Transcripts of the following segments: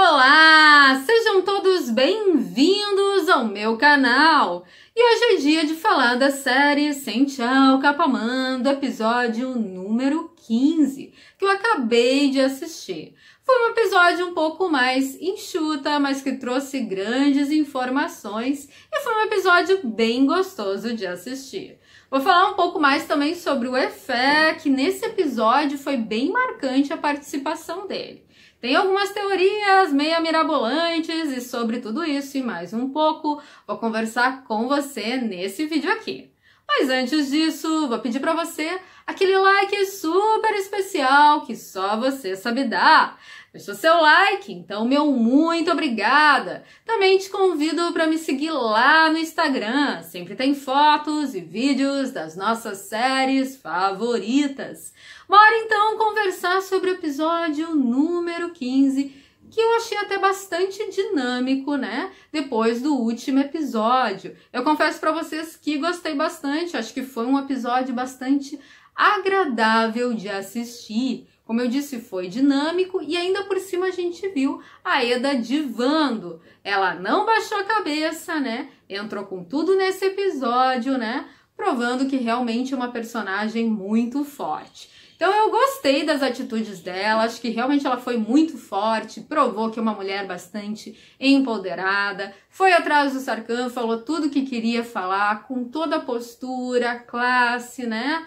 Olá, sejam todos bem-vindos ao meu canal. E hoje é dia de falar da série Sem Tchau Capamando, episódio número 15, que eu acabei de assistir. Foi um episódio um pouco mais enxuta, mas que trouxe grandes informações e foi um episódio bem gostoso de assistir. Vou falar um pouco mais também sobre o Efé, que nesse episódio foi bem marcante a participação dele. Tem algumas teorias meia mirabolantes e sobre tudo isso e mais um pouco, vou conversar com você nesse vídeo aqui. Mas antes disso, vou pedir para você aquele like super especial que só você sabe dar. Deixa seu like, então meu muito obrigada. Também te convido para me seguir lá no Instagram. Sempre tem fotos e vídeos das nossas séries favoritas. Bora então conversar sobre o episódio número 15 que eu achei até bastante dinâmico, né? Depois do último episódio. Eu confesso para vocês que gostei bastante, acho que foi um episódio bastante agradável de assistir. Como eu disse, foi dinâmico e ainda por cima a gente viu a Eda divando. Ela não baixou a cabeça, né? Entrou com tudo nesse episódio, né? provando que realmente é uma personagem muito forte. Então eu gostei das atitudes dela, acho que realmente ela foi muito forte, provou que é uma mulher bastante empoderada, foi atrás do Sarkhan, falou tudo o que queria falar, com toda a postura, classe, né?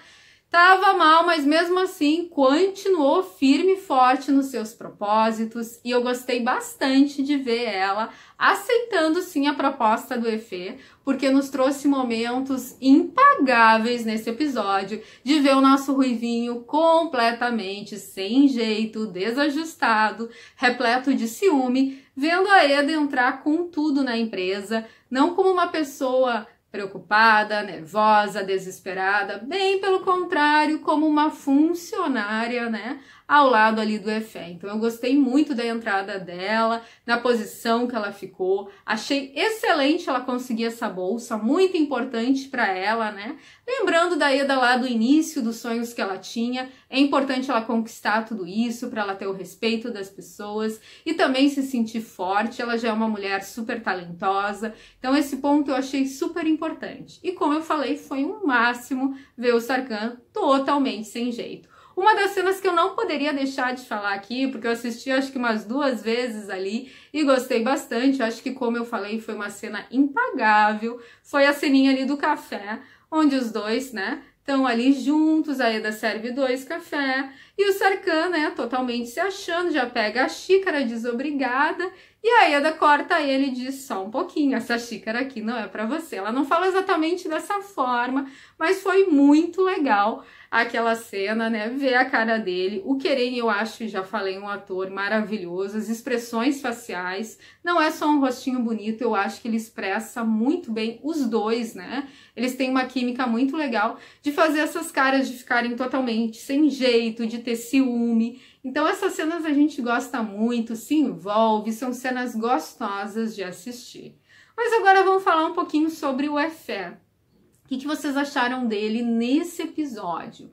Tava mal, mas mesmo assim continuou firme e forte nos seus propósitos e eu gostei bastante de ver ela aceitando sim a proposta do Efe, porque nos trouxe momentos impagáveis nesse episódio de ver o nosso Ruivinho completamente sem jeito, desajustado, repleto de ciúme, vendo a Eda entrar com tudo na empresa, não como uma pessoa preocupada, nervosa, desesperada, bem pelo contrário, como uma funcionária, né, ao lado ali do Efé. Então eu gostei muito da entrada dela, da posição que ela ficou. Achei excelente ela conseguir essa bolsa, muito importante para ela, né? Lembrando da Eda lá do início dos sonhos que ela tinha, é importante ela conquistar tudo isso para ela ter o respeito das pessoas e também se sentir forte. Ela já é uma mulher super talentosa. Então esse ponto eu achei super importante. E como eu falei, foi um máximo ver o Sarkan totalmente sem jeito. Uma das cenas que eu não poderia deixar de falar aqui, porque eu assisti acho que umas duas vezes ali e gostei bastante, acho que como eu falei, foi uma cena impagável, foi a ceninha ali do café, onde os dois, né, estão ali juntos, a Eda é serve dois café e o Sarkan, né, totalmente se achando, já pega a xícara desobrigada. E a Eda corta ele e diz: só um pouquinho, essa xícara aqui não é para você. Ela não fala exatamente dessa forma, mas foi muito legal aquela cena, né? Ver a cara dele. O Querem, eu acho, já falei, um ator maravilhoso. As expressões faciais. Não é só um rostinho bonito, eu acho que ele expressa muito bem os dois, né? Eles têm uma química muito legal de fazer essas caras de ficarem totalmente sem jeito, de ter ter ciúme. Então, essas cenas a gente gosta muito, se envolve, são cenas gostosas de assistir. Mas agora vamos falar um pouquinho sobre o Efé. O que, que vocês acharam dele nesse episódio?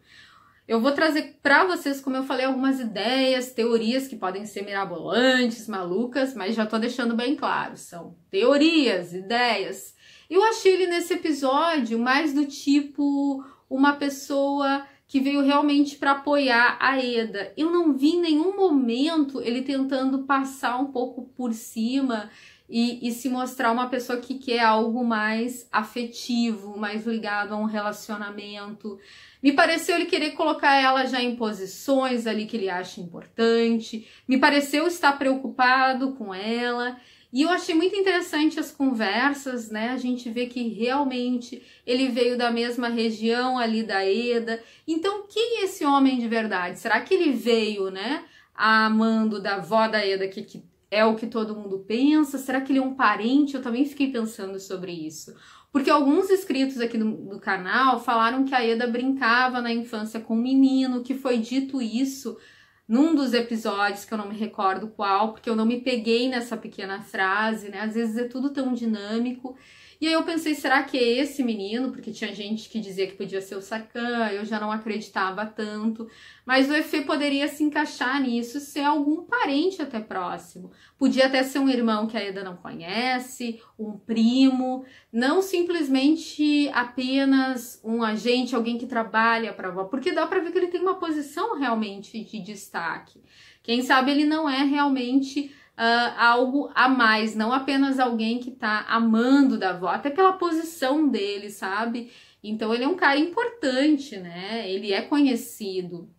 Eu vou trazer para vocês, como eu falei, algumas ideias, teorias que podem ser mirabolantes, malucas, mas já estou deixando bem claro, são teorias, ideias. Eu achei ele nesse episódio mais do tipo uma pessoa que veio realmente para apoiar a Eda. Eu não vi em nenhum momento ele tentando passar um pouco por cima e, e, se mostrar uma pessoa que quer algo mais afetivo, mais ligado a um relacionamento. Me pareceu ele querer colocar ela já em posições ali que ele acha importante, me pareceu estar preocupado com ela. E eu achei muito interessante as conversas, né? A gente vê que realmente ele veio da mesma região ali da Eda. Então, quem é esse homem de verdade? Será que ele veio, né? Amando da avó da Eda, que, que é o que todo mundo pensa? Será que ele é um parente? Eu também fiquei pensando sobre isso. Porque alguns inscritos aqui do, do, canal falaram que a Eda brincava na infância com um menino, que foi dito isso num dos episódios que eu não me recordo qual, porque eu não me peguei nessa pequena frase, né? Às vezes é tudo tão dinâmico e aí eu pensei, será que é esse menino? Porque tinha gente que dizia que podia ser o Sacan, eu já não acreditava tanto. Mas o Efe poderia se encaixar nisso, ser algum parente até próximo. Podia até ser um irmão que a Eda não conhece, um primo, não simplesmente apenas um agente, alguém que trabalha para a avó, porque dá para ver que ele tem uma posição realmente de destaque. Quem sabe ele não é realmente uh, algo a mais, não apenas alguém que tá amando da avó, até pela posição dele, sabe? Então ele é um cara importante, né? Ele é conhecido.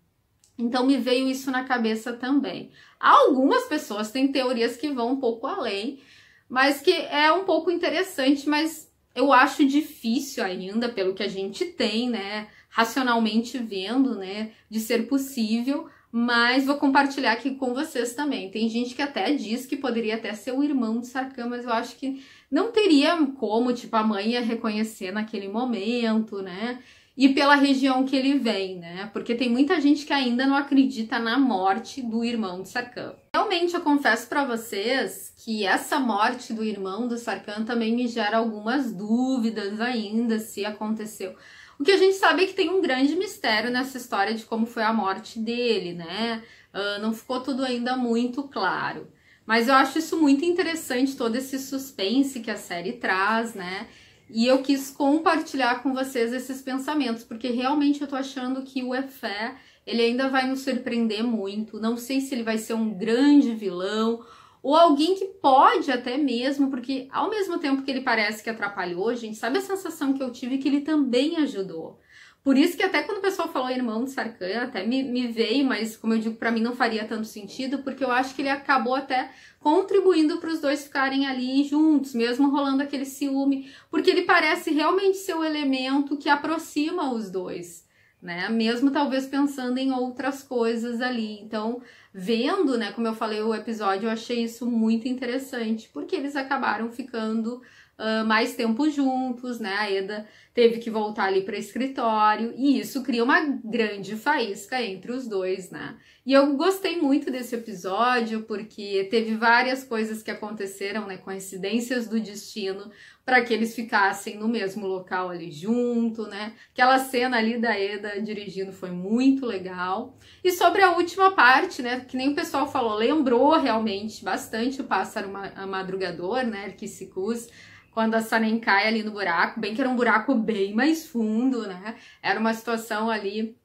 Então me veio isso na cabeça também. Algumas pessoas têm teorias que vão um pouco além, mas que é um pouco interessante, mas eu acho difícil ainda, pelo que a gente tem, né? Racionalmente vendo, né? De ser possível mas vou compartilhar aqui com vocês também. Tem gente que até diz que poderia até ser o irmão de Sarkhan, mas eu acho que não teria como, tipo, a mãe ia reconhecer naquele momento, né? E pela região que ele vem, né? Porque tem muita gente que ainda não acredita na morte do irmão de Sarkhan. Realmente, eu confesso para vocês que essa morte do irmão do Sarkhan também me gera algumas dúvidas ainda se aconteceu o que a gente sabe é que tem um grande mistério nessa história de como foi a morte dele, né? Uh, não ficou tudo ainda muito claro. Mas eu acho isso muito interessante, todo esse suspense que a série traz, né? E eu quis compartilhar com vocês esses pensamentos, porque realmente eu tô achando que o Efé, ele ainda vai nos surpreender muito. Não sei se ele vai ser um grande vilão ou alguém que pode até mesmo, porque ao mesmo tempo que ele parece que atrapalhou, gente, sabe a sensação que eu tive que ele também ajudou. Por isso que até quando o pessoal falou irmão de Sarkana, até me, me veio, mas como eu digo, para mim não faria tanto sentido, porque eu acho que ele acabou até contribuindo para os dois ficarem ali juntos, mesmo rolando aquele ciúme, porque ele parece realmente ser o elemento que aproxima os dois né? Mesmo talvez pensando em outras coisas ali. Então, vendo, né, como eu falei o episódio, eu achei isso muito interessante, porque eles acabaram ficando uh, mais tempo juntos, né? A Eda teve que voltar ali para escritório e isso cria uma grande faísca entre os dois, né? E eu gostei muito desse episódio porque teve várias coisas que aconteceram, né? Coincidências do destino para que eles ficassem no mesmo local ali junto, né? Aquela cena ali da Eda dirigindo foi muito legal. E sobre a última parte, né? Que nem o pessoal falou, lembrou realmente bastante o pássaro madrugador, né? Arquicicus, quando a Sonnen cai ali no buraco, bem que era um buraco bem mais fundo, né? Era uma situação ali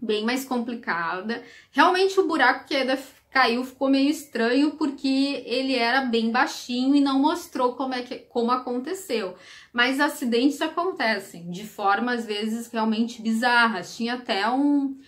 bem mais complicada. Realmente o buraco que a Eda caiu ficou meio estranho porque ele era bem baixinho e não mostrou como é que como aconteceu. Mas acidentes acontecem de forma às vezes realmente bizarras. Tinha até um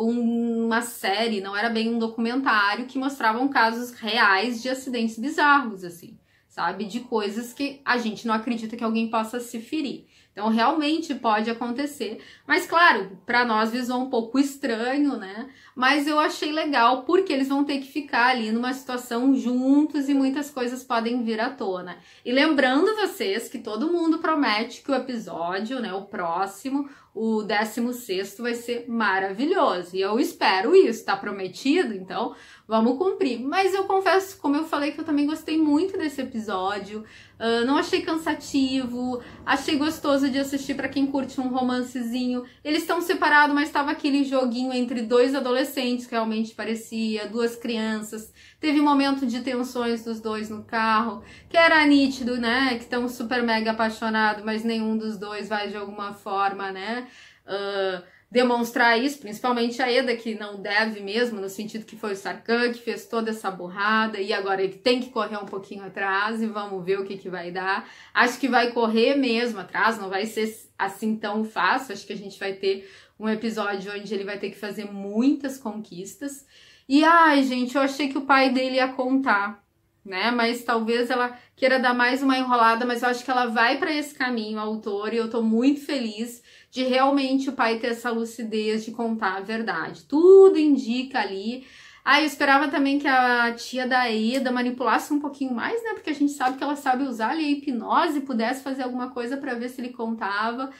uma série, não era bem um documentário, que mostravam casos reais de acidentes bizarros, assim sabe? Uhum. De coisas que a gente não acredita que alguém possa se ferir. Então, realmente pode acontecer. Mas, claro, para nós visou um pouco estranho, né? mas eu achei legal porque eles vão ter que ficar ali numa situação juntos e muitas coisas podem vir à tona. E lembrando vocês que todo mundo promete que o episódio, né, o próximo, o 16 vai ser maravilhoso. E eu espero isso, tá prometido? Então vamos cumprir. Mas eu confesso, como eu falei, que eu também gostei muito desse episódio. Uh, não achei cansativo, achei gostoso de assistir para quem curte um romancezinho. Eles estão separados, mas estava aquele joguinho entre dois adolescentes adolescentes que realmente parecia, duas crianças. Teve um momento de tensões dos dois no carro, que era nítido, né? Que estão super mega apaixonados, mas nenhum dos dois vai de alguma forma, né? Uh, demonstrar isso, principalmente a Eda, que não deve mesmo, no sentido que foi o Sarkan que fez toda essa burrada e agora ele tem que correr um pouquinho atrás e vamos ver o que, que vai dar. Acho que vai correr mesmo atrás, não vai ser assim tão fácil. Acho que a gente vai ter um episódio onde ele vai ter que fazer muitas conquistas. E ai, gente, eu achei que o pai dele ia contar né? Mas talvez ela queira dar mais uma enrolada, mas eu acho que ela vai para esse caminho, a autora, e eu tô muito feliz de realmente o pai ter essa lucidez de contar a verdade. Tudo indica ali. Ah, eu esperava também que a tia da Eda manipulasse um pouquinho mais, né? Porque a gente sabe que ela sabe usar ali a hipnose, pudesse fazer alguma coisa para ver se ele contava.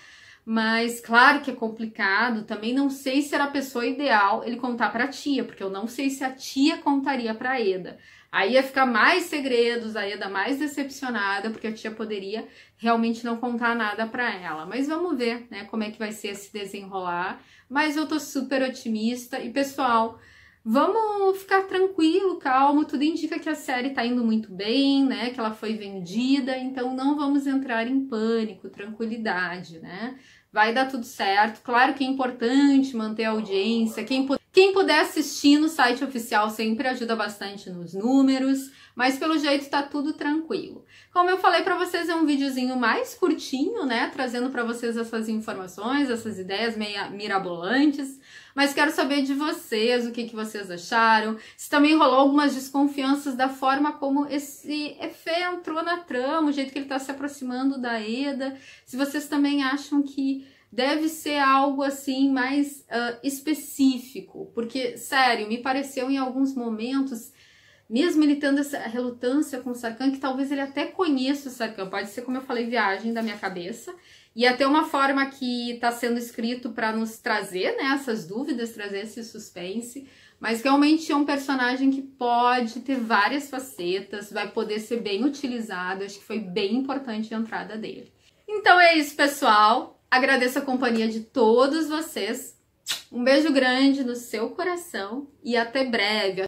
Mas claro que é complicado, também não sei se era a pessoa ideal ele contar para a tia, porque eu não sei se a tia contaria para Eda. Aí ia ficar mais segredos, aí ia dar mais decepcionada, porque a tia poderia realmente não contar nada para ela. Mas vamos ver, né, como é que vai ser esse desenrolar. Mas eu tô super otimista e pessoal, vamos ficar tranquilo, calmo, tudo indica que a série tá indo muito bem, né, que ela foi vendida, então não vamos entrar em pânico, tranquilidade, né? Vai dar tudo certo. Claro que é importante manter a audiência, quem quem puder assistir no site oficial sempre ajuda bastante nos números, mas pelo jeito tá tudo tranquilo. Como eu falei para vocês, é um videozinho mais curtinho, né, trazendo para vocês essas informações, essas ideias meio mirabolantes, mas quero saber de vocês, o que, que vocês acharam, se também rolou algumas desconfianças da forma como esse Efe entrou na trama, o jeito que ele tá se aproximando da Eda, se vocês também acham que deve ser algo assim mais uh, específico, porque, sério, me pareceu em alguns momentos, mesmo ele tendo essa relutância com o Sarkhan, que talvez ele até conheça o Sarkhan, pode ser, como eu falei, viagem da minha cabeça, e até uma forma que está sendo escrito para nos trazer né, essas dúvidas, trazer esse suspense, mas realmente é um personagem que pode ter várias facetas, vai poder ser bem utilizado, acho que foi bem importante a entrada dele. Então é isso, pessoal. Agradeço a companhia de todos vocês. Um beijo grande no seu coração e até breve.